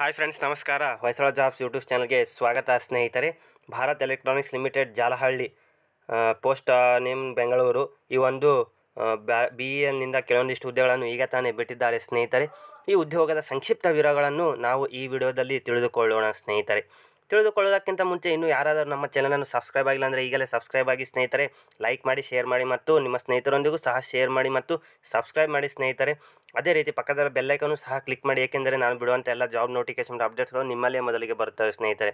hi friends ನಮಸ್ಕಾರ Hoysala jobs YouTube ಚಾನಲ್ಗೆ ಸ್ವಾಗತ ಸ್ನೇಹಿತರೆ Bharat electronics limited Jalahalli post name Bengaluru ಈ ಒಂದು ಬಿ ಇ ಎಲ್ನಿಂದ e ಕೆಲವೊಂದಿಷ್ಟು ಹುದ್ದೆಗಳನ್ನು ಈಗ ತಾನೇ ಬಿಟ್ಟಿದ್ದಾರೆ ಸ್ನೇಹಿತರೆ ಈ ಉದ್ಯೋಗದ ಸಂಕ್ಷಿಪ್ತ ವಿವರಗಳನ್ನು ನಾವು ಈ ವಿಡಿಯೋದಲ್ಲಿ ತಿಳಿದುಕೊಳ್ಳೋಣ ಸ್ನೇಹಿತರೆ ತಿಳಿದುಕೊಳ್ಳೋದಕ್ಕಿಂತ ಮುಂಚೆ ಇನ್ನೂ ಯಾರಾದರೂ ನಮ್ಮ ಚಾನಲನ್ನು ಸಬ್ಸ್ಕ್ರೈಬ್ ಆಗಿಲ್ಲ ಅಂದರೆ ಈಗಲೇ ಸಬ್ಸ್ಕ್ರೈಬ್ ಆಗಿ ಸ್ನೇಹಿತರೆ ಲೈಕ್ ಮಾಡಿ ಶೇರ್ ಮಾಡಿ ಮತ್ತು ನಿಮ್ಮ ಸ್ನೇಹಿತರೊಂದಿಗೂ ಸಹ ಶೇರ್ ಮಾಡಿ ಮತ್ತು ಸಬ್ಸ್ಕ್ರೈಬ್ ಮಾಡಿ ಸ್ನೇಹಿತರೆ ಅದೇ ರೀತಿ ಪಕ್ಕದ ಬೆಲ್ಲೈಕನ್ನು ಸಹ ಕ್ಲಿಕ್ ಮಾಡಿ ಏಕೆಂದರೆ ನಾನು ಬಿಡುವಂಥ ಎಲ್ಲ ಜಾಬ್ ನೋಟಿಫಿಕೇಶನ್ ಅಪ್ಡೇಟ್ಸ್ಗಳು ನಿಮ್ಮಲ್ಲೇ ಮೊದಲಿಗೆ ಬರ್ತವೆ ಸ್ನೇಹಿತರೆ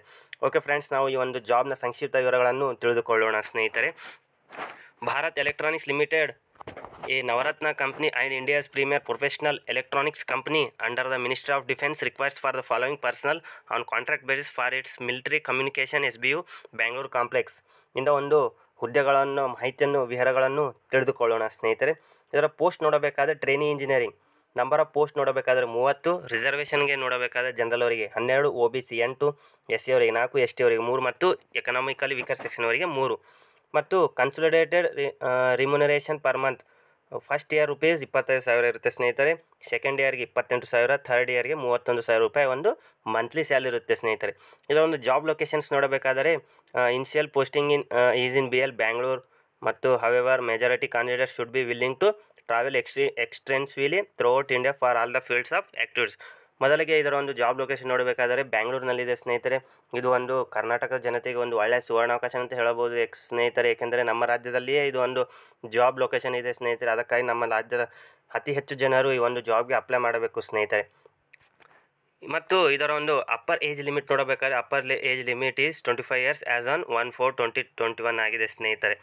ಓಕೆ ಫ್ರೆಂಡ್ಸ್ ನಾವು ಈ ಒಂದು ಜಾಬ್ನ ಸಂಕ್ಷಿಪ್ತ ವಿವರಗಳನ್ನು ತಿಳಿದುಕೊಳ್ಳೋಣ ಸ್ನೇಹಿತರೆ ಭಾರತ್ ಎಲೆಕ್ಟ್ರಾನಿಕ್ಸ್ ಲಿಮಿಟೆಡ್ ಈ Navratna company an India's premier professional electronics company under the ministry of defence requires for the following personnel on contract basis for its military communication S B U Bangalore complex ಇಂದ ಒಂದು ಹುದ್ದೆಗಳನ್ನು ಮಾಹಿತಿಯನ್ನು ವಿಹಾರಗಳನ್ನು ತಿಳಿದುಕೊಳ್ಳೋಣ ಸ್ನೇಹಿತರೆ ಇದರ ಪೋಸ್ಟ್ ನೋಡಬೇಕಾದ್ರೆ trainee engineering number of post ನೋಡಬೇಕಾದ್ರೆ ಮೂವತ್ತು ರಿಸರ್ವೇಷನ್ಗೆ ನೋಡಬೇಕಾದ್ರೆ ಜನರಲ್ ಅವರಿಗೆ ಹನ್ನೆರಡು ಒ ಬಿ ಸಿ ಎಂಟು ಎಸ್ ಸಿ ಅವರಿಗೆ ನಾಲ್ಕು ಎಸ್ ಟಿ ಅವರಿಗೆ ಮೂರು ಮತ್ತು ಎಕನಾಮಿಕಲಿ ವೀಕರ್ ಸೆಕ್ಷನ್ ಅವರಿಗೆ ಮೂರು ಮತ್ತು ರಿ remuneration per month first year rupees ಇಪ್ಪತ್ತೈದು ಸಾವಿರ ಇರುತ್ತೆ ಸ್ನೇಹಿತರೆ ಸೆಕೆಂಡ್ ಇಯರ್ಗೆ ಇಪ್ಪತ್ತೆಂಟು ಸಾವಿರ ಥರ್ಡ್ ಇಯರ್ಗೆ ಮೂವತ್ತೊಂದು ಸಾವಿರ ರೂಪಾಯಿ ಒಂದು ಮಂತ್ಲಿ ಸ್ಯಾಲ್ ಇರುತ್ತೆ ಸ್ನೇಹಿತರೆ ಒಂದು ಜಾಬ್ ಲೊಕೇಶನ್ಸ್ ನೋಡಬೇಕಾದರೆ initial posting in is in B L Bangalore ಮತ್ತು however majority candidates should be willing to travel extra throughout India for all the fields of activities ಮೊದಲಿಗೆ ಇದರ ಒಂದು ಜಾಬ್ ಲೊಕೇಶನ್ ನೋಡಬೇಕಾದರೆ ಬ್ಯಾಂಗ್ಳೂರಿನಲ್ಲಿದೆ ಸ್ನೇಹಿತರೆ ಇದು ಒಂದು ಕರ್ನಾಟಕದ ಜನತೆಗೆ ಒಂದು ಒಳ್ಳೆಯ ಸುವರ್ಣಾವಕಾಶ ಅಂತ ಹೇಳಬಹುದು ಸ್ನೇಹಿತರೆ ಏಕೆಂದರೆ ನಮ್ಮ ರಾಜ್ಯದಲ್ಲಿಯೇ ಇದು ಒಂದು ಜಾಬ್ ಲೊಕೇಶನ್ ಇದೆ ಸ್ನೇಹಿತರೆ ಅದಕ್ಕಾಗಿ ನಮ್ಮ ರಾಜ್ಯದ ಅತಿ ಹೆಚ್ಚು ಜನರು ಈ ಒಂದು ಜಾಬ್ಗೆ ಅಪ್ಲೈ ಮಾಡಬೇಕು ಸ್ನೇಹಿತರೆ ಮತ್ತು ಇದರ ಒಂದು ಅಪ್ಪರ್ ಏಜ್ ಲಿಮಿಟ್ ನೋಡಬೇಕಾದ್ರೆ upper age limit is twenty five years as on one four twenty twenty one ಆಗಿದೆ ಸ್ನೇಹಿತರೆ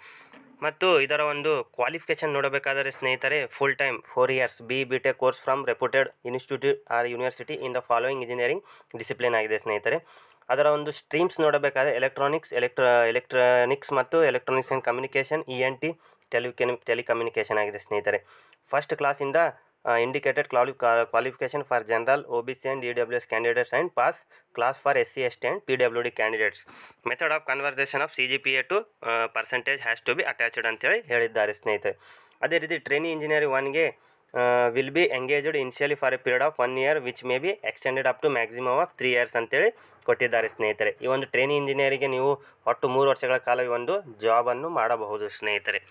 ಮತ್ತು ಇದರ ಒಂದು ಕ್ವಾಲಿಫಿಕೇಶನ್ ನೋಡಬೇಕಾದರೆ ಸ್ನೇಹಿತರೆ full time four years B B tech course from reputed institute or university in the following engineering discipline ಆಗಿದೆ ಸ್ನೇಹಿತರೆ ಅದರ ಒಂದು ಸ್ಟ್ರೀಮ್ಸ್ ನೋಡಬೇಕಾದ್ರೆ ಎಲೆಕ್ಟ್ರಾನಿಕ್ಸ್ ಎಲೆಕ್ಟ್ರ ಎಲೆಕ್ಟ್ರಾನಿಕ್ಸ್ ಮತ್ತು electronics and communication E N T tele telecommunication ಆಗಿದೆ ಸ್ನೇಹಿತರೆ ಫಸ್ಟ್ ಕ್ಲಾಸಿಂದ ಇಂಡಿಕೇಟೆಡ್ ಕ್ವಾಲಿ qualification for general O B C and E W S candidates and pass class for S C S T and P W D candidates method of conversation of C G P A to percentage has to be attached ಅಂತ ಹೇಳಿದ್ದಾರೆ ಸ್ನೇಹಿತರೆ ಅದೇ ರೀತಿ training engineer ಒನ್ಗೆ will be engaged initially for a period of one year which may be extended up to maximum of three years ಅಂತ ಕೊಟ್ಟಿದ್ದಾರೆ ಸ್ನೇಹಿತರೆ ಈ ಒಂದು ಟ್ರೈನಿಂಗ್ ಇಂಜಿನಿಯರಿಗೆ ನೀವು ಒಟ್ಟು ಮೂರು ವರ್ಷಗಳ ಕಾಲ ಈ ಒಂದು ಜಾಬನ್ನು ಮಾಡಬಹುದು ಸ್ನೇಹಿತರೆ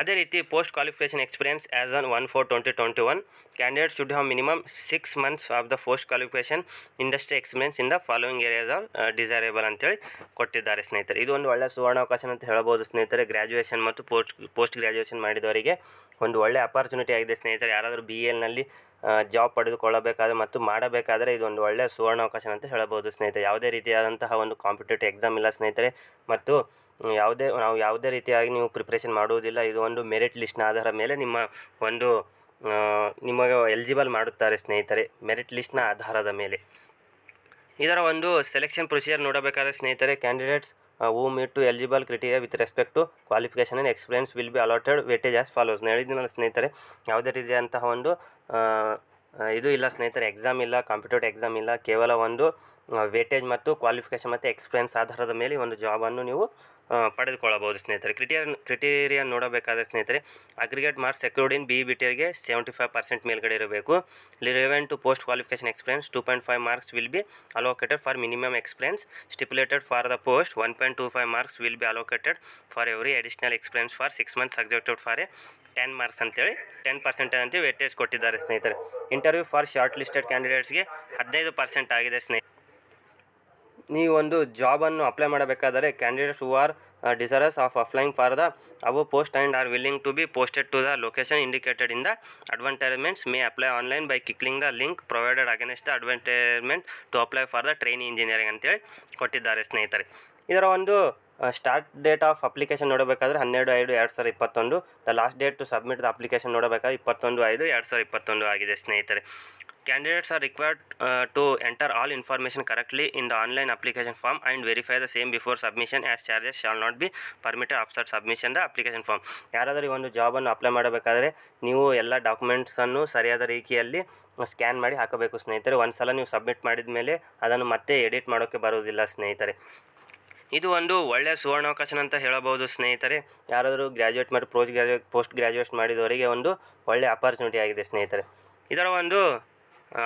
ಅದೇ ರೀತಿ post qualification experience as on one four twenty twenty one candidate should have minimum six months of the post qualification industry experience in the following areas are desirable ಅಂತೇಳಿ ಕೊಟ್ಟಿದ್ದಾರೆ ಸ್ನೇಹಿತರೆ ಇದು ಒಂದು ಒಳ್ಳೆಯ ಸುವರ್ಣಾವಕಾಶ ಅಂತ ಹೇಳ್ಬೋದು ಸ್ನೇಹಿತರೆ ಗ್ರ್ಯಾಜುಯೇಷನ್ ಮತ್ತು ಪೋಸ್ಟ್ ಪೋಸ್ಟ್ ಗ್ರ್ಯಾಜುಯೇಷನ್ ಮಾಡಿದವರಿಗೆ ಒಂದು ಒಳ್ಳೆಯ ಅಪರ್ಚುನಿಟಿ ಆಗಿದೆ ಸ್ನೇಹಿತರೆ ಯಾರಾದರೂ ಬಿ ಎಲ್ನಲ್ಲಿ ಜಾಬ್ ಪಡೆದುಕೊಳ್ಳಬೇಕಾದ್ರೆ ಮತ್ತು ಮಾಡಬೇಕಾದರೆ ಇದೊಂದು ಒಳ್ಳೆಯ ಸುವರ್ಣಾವಕಾಶ ಅಂತ ಹೇಳ್ಬೋದು ಸ್ನೇಹಿತರೆ ಯಾವುದೇ ರೀತಿಯಾದಂತಹ ಒಂದು ಕಾಂಪಿಟೇಟಿವ್ ಎಕ್ಸಾಮ್ ಇಲ್ಲ ಸ್ನೇಹಿತರೆ ಮತ್ತು ಯಾವುದೇ ನಾವು ಯಾವುದೇ ರೀತಿಯಾಗಿ ನೀವು ಪ್ರಿಪ್ರೇಷನ್ ಮಾಡುವುದಿಲ್ಲ ಇದು ಒಂದು ಮೆರಿಟ್ ಲಿಸ್ಟ್ನ ಆಧಾರ ಮೇಲೆ ನಿಮ್ಮ ಒಂದು ನಿಮಗೆ ಎಲಿಜಿಬಲ್ ಮಾಡುತ್ತಾರೆ ಸ್ನೇಹಿತರೆ ಮೆರಿಟ್ ಲಿಸ್ಟ್ನ ಆಧಾರದ ಮೇಲೆ ಇದರ ಒಂದು ಸೆಲೆಕ್ಷನ್ ಪ್ರೊಸೀಜರ್ ನೋಡಬೇಕಾದ್ರೆ ಸ್ನೇಹಿತರೆ candidates who meet to eligible criteria with respect to qualification and experience will be allotted weightage as follows ಹೇಳಿದ್ದೀನಲ್ಲ ಸ್ನೇಹಿತರೆ ಯಾವುದೇ ರೀತಿಯಂತಹ ಒಂದು ಇದು ಇಲ್ಲ ಸ್ನೇಹಿತರೆ ಎಕ್ಸಾಮ್ ಇಲ್ಲ ಕಾಂಪಿಟೇಟಿವ್ ಎಕ್ಸಾಮ್ ಇಲ್ಲ ಕೇವಲ ಒಂದು ವೇಟೇಜ್ ಮತ್ತು ಕ್ವಾಲಿಫಿಕೇಷನ್ ಮತ್ತು ಎಕ್ಸ್ಪೀರಿಯನ್ಸ್ ಆಧಾರದ ಮೇಲೆ ಒಂದು ಜಾಬನ್ನು ನೀವು ಪಡೆದುಕೊಳ್ಳಬಹುದು ಸ್ನೇಹಿತರೆ ಕ್ರಿಟೇರಿಯನ್ ಕ್ರಿಟೀರಿಯಾ ನೋಡಬೇಕಾದ ಸ್ನೇಹಿತರೆ aggregate marks secured in B B T seventy five percent ಮೇಲ್ಗಡೆ ಇರಬೇಕು relevant to post qualification experience two point five marks will be allocated for minimum experience stipulated for the post one point two five marks will be allocated for every additional experience for six month subjected for a ten marks ಅಂತೇಳಿ ten percent ಅಂತ weightage ಕೊಟ್ಟಿದ್ದಾರೆ ಸ್ನೇಹಿತರೆ interview for shortlisted ಕ್ಯಾಂಡಿಡೇಟ್ಸ್ಗೆ ಹದಿನೈದು percent ಆಗಿದೆ ಸ್ನೇಹಿತರೆ ನೀವು ಒಂದು ಜಾಬನ್ನು ಅಪ್ಲೈ ಮಾಡಬೇಕಾದರೆ candidates who are desirous of applying for the ಅವು post and are willing to be posted to the location indicated in the advertisements may apply online by clicking the link provided against advertisement to apply for the training engineering ಅಂತೇಳಿ ಕೊಟ್ಟಿದ್ದಾರೆ ಸ್ನೇಹಿತರೆ ಇದರ ಒಂದು start date of application ನೋಡಬೇಕಾದ್ರೆ ಹನ್ನೆರಡು ಐದು ಎರಡು ಸಾವಿರದ ಇಪ್ಪತ್ತೊಂದು the last date to submit the application ನೋಡಬೇಕಾದ್ರೆ ಇಪ್ಪತ್ತೊಂದು ಐದು ಎರಡು ಸಾವಿರದ ಇಪ್ಪತ್ತೊಂದು ಆಗಿದೆ ಸ್ನೇಹಿತರೆ candidates are required to enter all all correctly in in the online application form and verify the same before submission as charges shall not be permitted after submission the application form ಯಾರಾದರೂ ಈ ಒಂದು ಜಾಬನ್ನು apply ಮಾಡಬೇಕಾದರೆ ನೀವು ಎಲ್ಲ ಡಾಕ್ಯುಮೆಂಟ್ಸನ್ನು ಸರಿಯಾದ ರೀತಿಯಲ್ಲಿ scan ಮಾಡಿ ಹಾಕಬೇಕು ಸ್ನೇಹಿತರೆ ಒಂದು ಸಲ ನೀವು ಸಬ್ಮಿಟ್ ಮಾಡಿದ ಮೇಲೆ ಅದನ್ನು ಮತ್ತೆ ಎಡಿಟ್ ಮಾಡೋಕ್ಕೆ ಬರೋದಿಲ್ಲ ಸ್ನೇಹಿತರೆ ಇದು ಒಂದು ಒಳ್ಳೆಯ ಸುವರ್ಣಾವಕಾಶನ ಅಂತ ಹೇಳಬಹುದು ಸ್ನೇಹಿತರೆ ಯಾರಾದರೂ ಗ್ರ್ಯಾಜುಯೇಟ್ ಮಾಡಿ ಪೋಸ್ಟ್ ಗ್ರ್ಯಾಜುಯೇಟ್ ಪೋಸ್ಟ್ ಗ್ರ್ಯಾಜುಯೇಟ್ ಮಾಡಿದವರಿಗೆ ಒಂದು ಒಳ್ಳೆಯ ಅಪರ್ಚುನಿಟಿ ಆಗಿದೆ ಸ್ನೇಹಿತರೆ ಇದರ ಒಂದು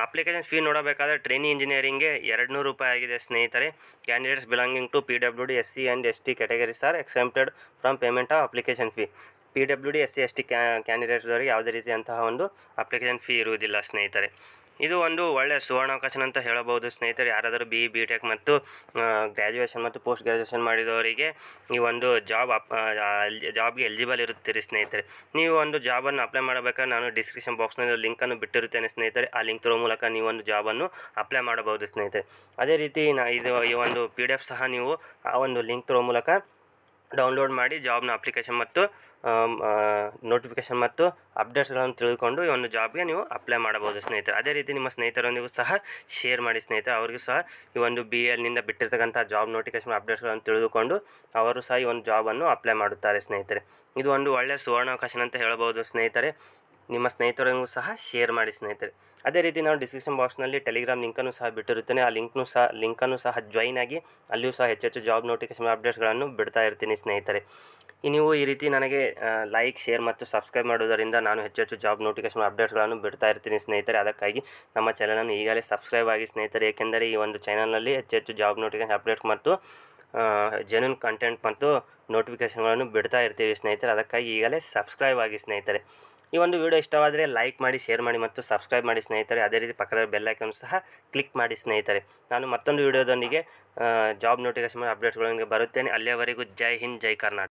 ಅಪ್ಲಿಕೇಶನ್ ಫೀ ನೋಡಬೇಕಾದ್ರೆ ಟ್ರೈನಿ ಇಂಜಿನಿಯರಿಂಗ್ಗೆ ಎರಡು ನೂರು ರೂಪಾಯಿ ಆಗಿದೆ ಸ್ನೇಹಿತರೆ candidates belonging to P W D S C and S T categories are exempted from payment of application fee P W D S C S T ಕ್ಯಾ ಅವರಿಗೆ ಯಾವುದೇ ರೀತಿಯಂತಹ ಒಂದು ಅಪ್ಲಿಕೇಶನ್ ಫೀ ಇರುವುದಿಲ್ಲ ಸ್ನೇಹಿತರೆ ಇದು ಒಂದು ಒಳ್ಳೆಯ ಸುವರ್ಣಾವಕಾಶನ ಅಂತ ಹೇಳಬಹುದು ಸ್ನೇಹಿತರು ಯಾರಾದರೂ ಬಿ ಬಿ ಟೆಕ್ ಮತ್ತು ಗ್ರ್ಯಾಜುಯೇಷನ್ ಮತ್ತು ಪೋಸ್ಟ್ ಗ್ರ್ಯಾಜುಯೇಷನ್ ಮಾಡಿದವರಿಗೆ ಈ ಒಂದು ಜಾಬ್ ಅಪ್ ಜಾಬ್ಗೆ ಎಲಿಜಿಬಲ್ ಇರುತ್ತೀರಿ ಸ್ನೇಹಿತರೆ ನೀವು ಒಂದು ಜಾಬನ್ನು ಅಪ್ಲೈ ಮಾಡಬೇಕಾದ್ರೆ ನಾನು ಡಿಸ್ಕ್ರಿಪ್ಷನ್ ಬಾಕ್ಸ್ನಲ್ಲಿ ಲಿಂಕನ್ನು ಬಿಟ್ಟಿರುತ್ತೇನೆ ಸ್ನೇಹಿತರೆ ಆ ಲಿಂಕ್ ತರೋ ಮೂಲಕ ನೀವೊಂದು ಜಾಬನ್ನು ಅಪ್ಲೈ ಮಾಡಬಹುದು ಸ್ನೇಹಿತರೆ ಅದೇ ರೀತಿ ನಾ ಇದು ಈ ಒಂದು ಪಿ ಡಿ ಎಫ್ ಸಹ ನೀವು ಆ ಒಂದು ಲಿಂಕ್ ತರೋ ಮೂಲಕ ಡೌನ್ಲೋಡ್ ಮಾಡಿ ಜಾಬ್ನ ಅಪ್ಲಿಕೇಶನ್ ಮತ್ತು ನೋಟಿಫಿಕೇಶನ್ ಮತ್ತು ಅಪ್ಡೇಟ್ಸ್ಗಳನ್ನು ತಿಳಿದುಕೊಂಡು ಈ ಒಂದು ಜಾಬ್ಗೆ ನೀವು ಅಪ್ಲೈ ಮಾಡಬಹುದು ಸ್ನೇಹಿತರೆ ಅದೇ ರೀತಿ ನಿಮ್ಮ ಸ್ನೇಹಿತರೊಂದಿಗೂ ಸಹ ಶೇರ್ ಮಾಡಿ ಸ್ನೇಹಿತರೆ ಅವರಿಗೂ ಸಹ ಈ ಒಂದು ಬಿ ಎಲ್ನಿಂದ ಬಿಟ್ಟಿರ್ತಕ್ಕಂಥ ಜಾಬ್ ನೋಟಿಫಿಕೇಷನ್ ಅಪ್ಡೇಟ್ಸ್ಗಳನ್ನು ತಿಳಿದುಕೊಂಡು ಅವರು ಸಹ ಈ ಒಂದು ಜಾಬನ್ನು ಅಪ್ಲೈ ಮಾಡುತ್ತಾರೆ ಸ್ನೇಹಿತರೆ ಇದು ಒಂದು ಒಳ್ಳೆಯ ಅವಕಾಶ ಅಂತ ಹೇಳ್ಬೋದು ಸ್ನೇಹಿತರೆ ನಿಮ್ಮ ಸ್ನೇಹಿತರಿಗೂ ಸಹ ಶೇರ್ ಮಾಡಿ ಸ್ನೇಹಿತರೆ ಅದೇ ರೀತಿ ನಾನು ಡಿಸ್ಕ್ರಿಪ್ಷನ್ ಬಾಕ್ಸ್ನಲ್ಲಿ ಟೆಲಿಗ್ರಾಮ್ ಲಿಂಕನ್ನು ಸಹ ಬಿಟ್ಟಿರುತ್ತೇನೆ ಆ ಲಿಂಕ್ನು ಸಹ ಲಿಂಕನ್ನು ಸಹ ಜಾಯ್ನ್ ಆಗಿ ಅಲ್ಲಿಯೂ ಸಹ ಹೆಚ್ಚೆಚ್ಚು ಜಾಬ್ ನೋಟಿಫಿಕೇಶನ್ ಅಪ್ಡೇಟ್ಸ್ಗಳನ್ನು ಬಿಡ್ತಾ ಇರ್ತೀನಿ ಸ್ನೇಹಿತರೆ ನೀವು ಈ ರೀತಿ ನನಗೆ ಲೈಕ್ ಶೇರ್ ಮತ್ತು ಸಬ್ಸ್ಕ್ರೈಬ್ ಮಾಡೋದರಿಂದ ನಾನು ಹೆಚ್ಚೆಚ್ಚು ಜಾಬ್ ನೋಟಿಫಿಕೇಶನ್ ಅಪ್ಡೇಟ್ಸ್ಗಳನ್ನು ಬಿಡ್ತಾ ಇರ್ತೀನಿ ಸ್ನೇಹಿತರೆ ಅದಕ್ಕಾಗಿ ನಮ್ಮ ಚಾನಲನ್ನು ಈಗಲೇ ಸಬ್ಸ್ಕ್ರೈಬ್ ಆಗಿ ಸ್ನೇಹಿತರೆ ಏಕೆಂದರೆ ಈ ಒಂದು ಚಾನಲ್ನಲ್ಲಿ ಹೆಚ್ಚೆಚ್ಚು ಜಾಬ್ ನೋಟಿಫಿಕೇಶನ್ ಅಪ್ಡೇಟ್ಸ್ ಮತ್ತು ಜೆನ್ಯೂನ್ ಕಂಟೆಂಟ್ ಮತ್ತು ನೋಟಿಫಿಕೇಷನ್ಗಳನ್ನು ಬಿಡ್ತಾ ಇರ್ತೀವಿ ಸ್ನೇಹಿತರೆ ಅದಕ್ಕಾಗಿ ಈಗಲೇ ಸಬ್ಸ್ಕ್ರೈಬ್ ಆಗಿ ಸ್ನೇಹಿತರೆ ಈ ಒಂದು ವಿಡಿಯೋ ಇಷ್ಟವಾದರೆ ಲೈಕ್ ಮಾಡಿ ಶೇರ್ ಮಾಡಿ ಮತ್ತು ಸಬ್ಸ್ಕ್ರೈಬ್ ಮಾಡಿ ಸ್ನೇಹಿತರೆ ಅದೇ ರೀತಿ ಪಕ್ಕದ ಬೆಲ್ಲೈಕನ್ನು ಸಹ ಕ್ಲಿಕ್ ಮಾಡಿ ಸ್ನೇಹಿತರೆ ನಾನು ಮತ್ತೊಂದು ವಿಡಿಯೋದೊಂದಿಗೆ ಜಾಬ್ ನೋಟಿಫಿಕೇಷನ್ ಅಪ್ಡೇಟ್ಸ್ಗಳೊಂದಿಗೆ ಬರುತ್ತೇನೆ ಅಲ್ಲಿಯವರೆಗೂ ಜೈ ಹಿಂದ್ ಜೈ ಕರ್ನಾಟಕ